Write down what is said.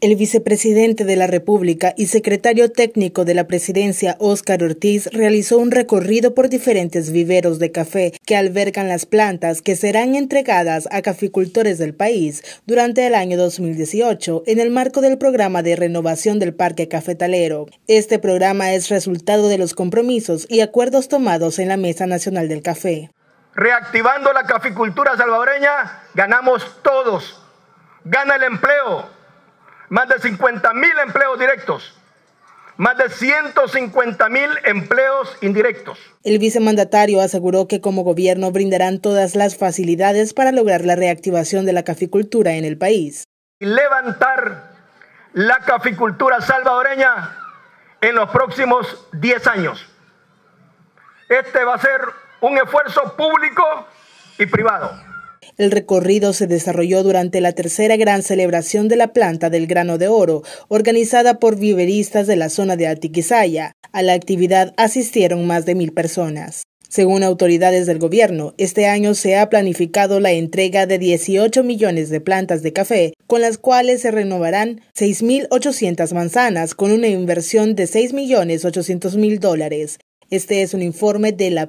El vicepresidente de la República y secretario técnico de la presidencia, Óscar Ortiz, realizó un recorrido por diferentes viveros de café que albergan las plantas que serán entregadas a caficultores del país durante el año 2018 en el marco del programa de renovación del parque cafetalero. Este programa es resultado de los compromisos y acuerdos tomados en la Mesa Nacional del Café. Reactivando la caficultura salvadoreña, ganamos todos. Gana el empleo, más de 50 mil empleos directos. Más de 150 mil empleos indirectos. El vicemandatario aseguró que como gobierno brindarán todas las facilidades para lograr la reactivación de la caficultura en el país. Levantar la caficultura salvadoreña en los próximos 10 años. Este va a ser un esfuerzo público y privado. El recorrido se desarrolló durante la tercera gran celebración de la planta del grano de oro, organizada por viveristas de la zona de Atiquizaya. A la actividad asistieron más de mil personas. Según autoridades del gobierno, este año se ha planificado la entrega de 18 millones de plantas de café, con las cuales se renovarán 6.800 manzanas con una inversión de 6.800.000 dólares. Este es un informe de la